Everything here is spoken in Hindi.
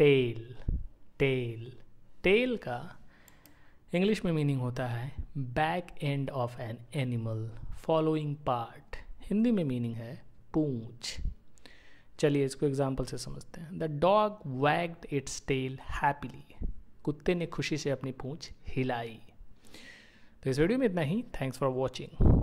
टेल टेल टेल का इंग्लिश में मीनिंग होता है back end of an animal following part Hindi में मीनिंग है पूंछ चलिए इसको एग्जाम्पल से समझते हैं the dog wagged its tail happily कुत्ते ने खुशी से अपनी पूंछ हिलाई तो इस वीडियो में इतना ही थैंक्स फॉर वॉचिंग